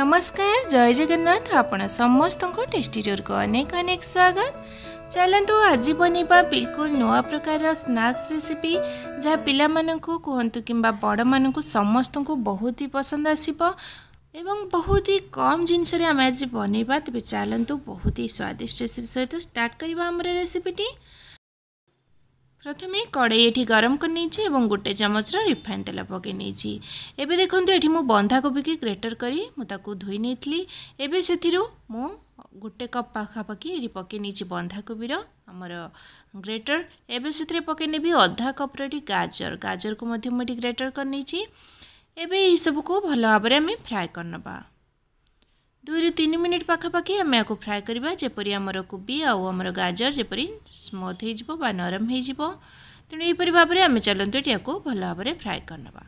নমস্কার জয় জগন্নাথ আপনার সমস্ত টেস্টি টুর অনেক অনেক স্বাগত ଚାଲନ୍ତୁ ଆଜି ବନେଇବା ବିଲକୁଲ ନୂଆ ପ୍ରକାରର ସ୍ନାକ୍ସ ରେସିପି ଯାହା ପିଲାମାନଙ୍କୁ କୁହନ୍ତୁ କିମ୍ବା ବଡ଼ମାନଙ୍କୁ ସମସ୍ତଙ୍କୁ ବହୁତ ହି ପସନ୍ଦ ଆସିବ ଏବଂ ବହୁତ ହି କମ୍ ଜିନିଷରେ ଆମେ ଆଜି ବନେଇବା ତେବେ ଚାଲନ୍ତୁ ବହୁତ ହି ସ୍ୱାଦିଷ୍ଟ ରେସିପି ସହିତ ଷ୍ଟାର୍ଟ କରିବା ଆମର ରେସିପିଟି প্রথমে কড়াই এটি গরম করে নিয়েছি এবং গোটে চামচর রিফাইন তেল পকাই নিয়েছি এবে দেখুন এটি মু বন্ধাকোবিকে গ্রেটর করে মু তাকে ধুই নিয়েছিলি এবে সেথির মু গোটে কপ পাখাপাখি এটি পকাই নিয়েছি বন্ধাকোবির আমার গ্রেটর এবে সেথিরে পকাই নেবি অধা কপর এটি গাজর গাজরকু মধ্যে মু এটি গ্রেটর করে নিয়েছি এবে এইসবুকু ভালো ভাবে আমি ফ্রাই করে নেবা ଦୁଇରୁ ତିନି ମିନିଟ୍ ପାଖାପାଖି ଆମେ ଏହାକୁ ଫ୍ରାଏ କରିବା ଯେପରି ଆମର କୋବି ଆଉ ଆମର ଗାଜର ଯେପରି ସ୍ମୁଥ୍ ହୋଇଯିବ ବା ନରମ ହୋଇଯିବ ତେଣୁ ଏହିପରି ଭାବରେ ଆମେ ଚାଲନ୍ତୁ ଏଟିକୁ ଭଲ ଭାବରେ ଫ୍ରାଏ କରିନେବା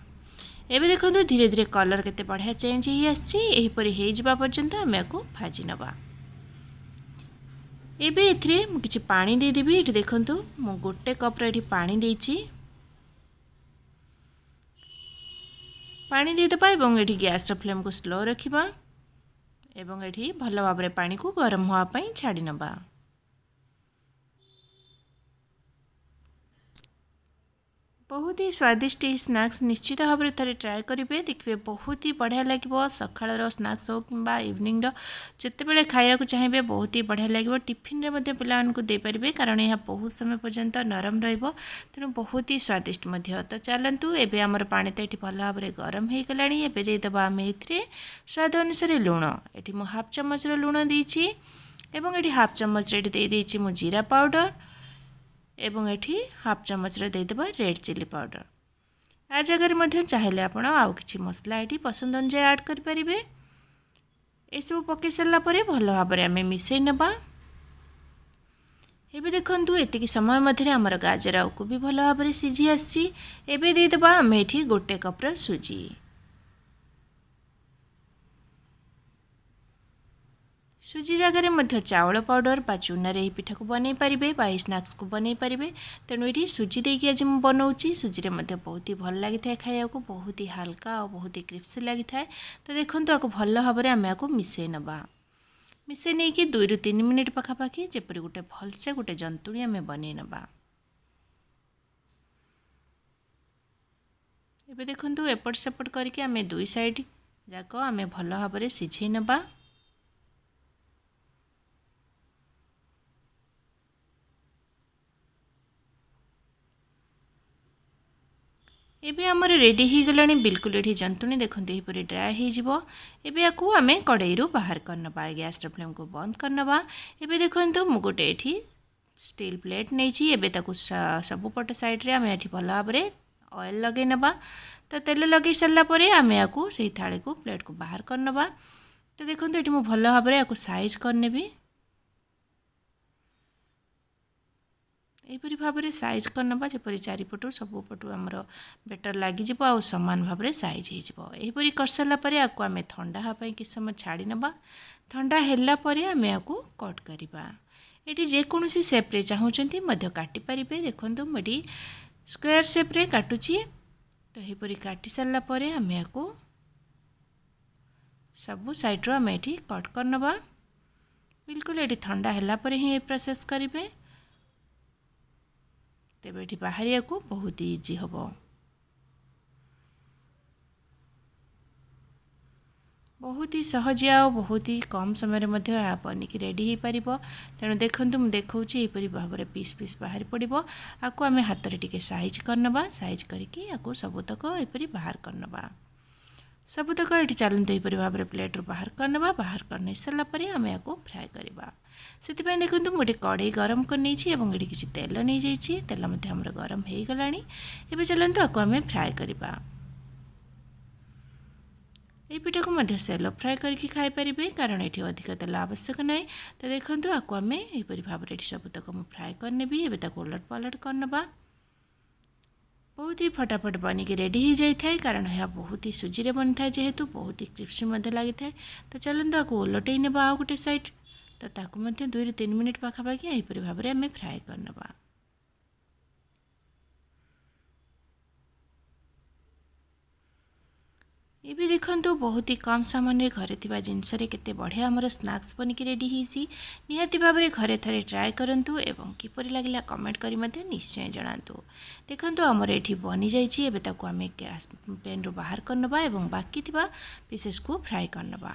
ଏବେ ଦେଖନ୍ତୁ ଧୀରେ ଧୀରେ କଲର୍ କେତେ ବଢ଼ିଆ ଚେଞ୍ଜ ହୋଇ ଆସିଛି ଏହିପରି ହୋଇଯିବା ପର୍ଯ୍ୟନ୍ତ ଆମେ ଏହାକୁ ଭାଜି ନେବା ଏବେ ଏଥିରେ ମୁଁ କିଛି ପାଣି ଦେଇଦେବି ଏଠି ଦେଖନ୍ତୁ ମୁଁ ଗୋଟେ କପ୍ର ଏଠି ପାଣି ଦେଇଛି ପାଣି ଦେଇଦେବା ଏବଂ ଏଠି ଗ୍ୟାସ୍ର ଫ୍ଲେମ୍କୁ ସ୍ଲୋ ରଖିବା ଏବଂ ଏଠି ଭଲ ଭାବରେ ପାଣିକୁ ଗରମ ହେବା ପାଇଁ ଛାଡ଼ି ନେବା বহুতই স্বাদিস্টি স্ন্যাকস নিশ্চয় ভাবে থরি ট্রাই করিবে দেখবে বহুতই বঢ়া লাগিব সখলৰ স্ন্যাকস হোক বা ইভিনিংৰ জেতেবেলে খায়াক চাহেবে বহুতই বঢ়া লাগিব টিফিনৰ মদ্যে প্লান কো দে পৰিব কারণ ইয়া বহুত সময় পৰ্যন্ত নরম ৰয়ব তেন বহুতই স্বাদিস্টি মদ্য তো চলন্ত এবে আমৰ পানী তেটি ভালাবৰে গরম হৈ গলাণী এবে জে দবা মেত্ৰি স্বাদ অনুসৰি লুন এটি হাফ চামচৰ লুন দিছি এবং এটি হাফ চামচ ৰেডি দে দিছি মু জিলা পাউডাৰ এবং ଏଠି ହାଫ୍ ଚାମଚରେ ଦେଇଦେବା ରେଡ଼୍ ଚିଲି ପାଉଡ଼ର ଆ ଜାଗାରେ ମଧ୍ୟ ଚାହିଁଲେ ଆପଣ ଆଉ କିଛି ମସଲା ଏଠି ପସନ୍ଦ ଅନୁଯାୟୀ ଆଡ଼୍ କରିପାରିବେ ଏସବୁ ପକାଇ ସାରିଲା ପରେ ଭଲ ଭାବରେ ଆମେ ମିଶାଇ ନେବା ଏବେ ଦେଖନ୍ତୁ ଏତିକି ସମୟ ମଧ୍ୟରେ ଆମର ଗାଜର ଆଉ କୋବି ଭଲ ଭାବରେ ସିଝି ଆସିଛି ଏବେ ଦେଇଦେବା ଆମେ ଏଠି ଗୋଟେ କପ୍ର ସୁଜି ସୁଜି ଜାଗାରେ ମଧ୍ୟ ଚାଉଳ ପାଉଡ଼ର ବା ଚୁନାରେ ଏହି ପିଠାକୁ ବନେଇ ପାରିବେ ବା ଏହି ସ୍ନାକ୍ସକୁ ବନେଇ ପାରିବେ ତେଣୁ ଏଠି ସୁଜି ଦେଇକି ଆଜି ମୁଁ ବନାଉଛି ସୁଜିରେ ମଧ୍ୟ ବହୁତ ହି ଭଲ ଲାଗିଥାଏ ଖାଇବାକୁ ବହୁତ ହି ହାଲକା ଆଉ ବହୁତ ହି କ୍ରିପ୍ସି ଲାଗିଥାଏ ତ ଦେଖନ୍ତୁ ଆକୁ ଭଲ ଭାବରେ ଆମେ ଆକୁ ମିଶେଇ ନେବା ମିଶେଇ ନେଇକି ଦୁଇରୁ ତିନି ମିନିଟ୍ ପାଖାପାଖି ଯେପରି ଗୋଟେ ଭଲସେ ଗୋଟେ ଜନ୍ତୁଣି ଆମେ ବନେଇ ନେବା ଏବେ ଦେଖନ୍ତୁ ଏପଟ ସେପଟ କରିକି ଆମେ ଦୁଇ ସାଇଡ଼୍ ଯାକ ଆମେ ଭଲ ଭାବରେ ସିଝେଇ ନେବା ଏବେ ଆମର ରେଡ଼ି ହୋଇଗଲାଣି ବିଲକୁଲ ଏଠି ଯନ୍ତୁଣୀ ଦେଖନ୍ତୁ ଏହିପରି ଡ୍ରାଏ ହୋଇଯିବ ଏବେ ୟାକୁ ଆମେ କଡ଼େଇରୁ ବାହାର କରିନେବା ଗ୍ୟାସ୍ର ଫ୍ଲେମ୍କୁ ବନ୍ଦ କରିନେବା ଏବେ ଦେଖନ୍ତୁ ମୁଁ ଗୋଟେ ଏଠି ଷ୍ଟିଲ୍ ପ୍ଲେଟ୍ ନେଇଛି ଏବେ ତାକୁ ସବୁପଟ ସାଇଡ଼୍ରେ ଆମେ ଏଠି ଭଲ ଭାବରେ ଅଏଲ୍ ଲଗାଇ ନେବା ତ ତେଲ ଲଗାଇ ସାରିଲା ପରେ ଆମେ ୟାକୁ ସେଇ ଥାଳିକୁ ପ୍ଲେଟ୍କୁ ବାହାର କରିନେବା ତ ଦେଖନ୍ତୁ ଏଠି ମୁଁ ଭଲ ଭାବରେ ୟାକୁ ସାଇଜ୍ କରିନେବି यहपरी भाव में सैज कर ना जपर चारिपट सबुपट आमर बेटर लग आ सान भाव में सैज होपर सारापर आपको आम थंडा हाँपी कि समय छाड़ ना थंडा है आम आपको कट करवा ये जेकोसी सेप्रे चाहते काटिपारे देखो मुझे स्क्वेयर सेप्रे काटुची तो यहपरी का सारापर आम आपको सब सैड्रु आम ये कट कर ना बिलकुल ये थंडा है प्रोसेस करें ତେବେ ଏଠି ବାହାରିବାକୁ ବହୁତ ଇଜି ହେବ ବହୁତ ହି ସହଜ ଆଉ ବହୁତ ହି କମ୍ ସମୟରେ ମଧ୍ୟ ଏହା ପନିକି ରେଡ଼ି ହୋଇପାରିବ ତେଣୁ ଦେଖନ୍ତୁ ମୁଁ ଦେଖାଉଛି ଏହିପରି ଭାବରେ ପିସ୍ ପିସ୍ ବାହାରି ପଡ଼ିବ ଆକୁ ଆମେ ହାତରେ ଟିକିଏ ସାଇଜ୍ କରିନେବା ସାଇଜ୍ କରିକି ଆକୁ ସବୁତକ ଏହିପରି ବାହାର କରିନେବା ସବୁତକ ଏଠି ଚାଲନ୍ତୁ ଏହିପରି ଭାବରେ ପ୍ଲେଟ୍ରୁ ବାହାର କରିନେବା ବାହାର କରିନେଇ ସାରିଲା ପରେ ଆମେ ୟାକୁ ଫ୍ରାଏ କରିବା ସେଥିପାଇଁ ଦେଖନ୍ତୁ ମୁଁ ଏଠି କଢ଼େଇ ଗରମ କରିନେଇଛି ଏବଂ ଏଠି କିଛି ତେଲ ନେଇଯାଇଛି ତେଲ ମଧ୍ୟ ଆମର ଗରମ ହୋଇଗଲାଣି ଏବେ ଚାଲନ୍ତୁ ୟାକୁ ଆମେ ଫ୍ରାଏ କରିବା ଏହି ପିଠାକୁ ମଧ୍ୟ ସେଲୋ ଫ୍ରାଏ କରିକି ଖାଇପାରିବେ କାରଣ ଏଠି ଅଧିକ ତେଲ ଆବଶ୍ୟକ ନାହିଁ ତ ଦେଖନ୍ତୁ ୟାକୁ ଆମେ ଏହିପରି ଭାବରେ ଏଠି ସବୁତକ ମୁଁ ଫ୍ରାଏ କରିନେବି ଏବେ ତାକୁ ଓଲଟ ପାଲଟ କରିନେବା बहुत ही फटाफट बनिकी रेडी ହୋଇଯାଇଥାଏ କାରଣ ଏହା ବହୁତ ହି ସୁଜିରେ ବନିଥାଏ ଯେହେତୁ ବହୁତ ହି କ୍ରିପ୍ସି ମଧ୍ୟ ଲାଗିଥାଏ ତ ଚାଲନ୍ତୁ ତାକୁ ଓଲଟେଇ ନେବା ଆଉ ଗୋଟେ ସାଇଡ଼୍ ତ ତାକୁ ମଧ୍ୟ ଦୁଇରୁ ତିନି ମିନିଟ୍ ପାଖାପାଖି ଏହିପରି ଭାବରେ ଆମେ ଫ୍ରାଏ କରିନେବା ଏବେ ଦେଖନ୍ତୁ ବହୁତ ହି କମ୍ ସାମାନରେ ଘରେ ଥିବା ଜିନିଷରେ କେତେ ବଢ଼ିଆ ଆମର ସ୍ନାକ୍ସ ବନିକି ରେଡ଼ି ହେଇଛି ନିହାତି ଭାବରେ ଘରେ ଥରେ ଟ୍ରାଏ କରନ୍ତୁ ଏବଂ କିପରି ଲାଗିଲା କମେଣ୍ଟ କରି ମଧ୍ୟ ନିଶ୍ଚୟ ଜଣାନ୍ତୁ ଦେଖନ୍ତୁ ଆମର ଏଠି ବନିଯାଇଛି ଏବେ ତାକୁ ଆମେ ପେନ୍ରୁ ବାହାର କରିନେବା ଏବଂ ବାକି ଥିବା ପିସେସ୍କୁ ଫ୍ରାଏ କରିନେବା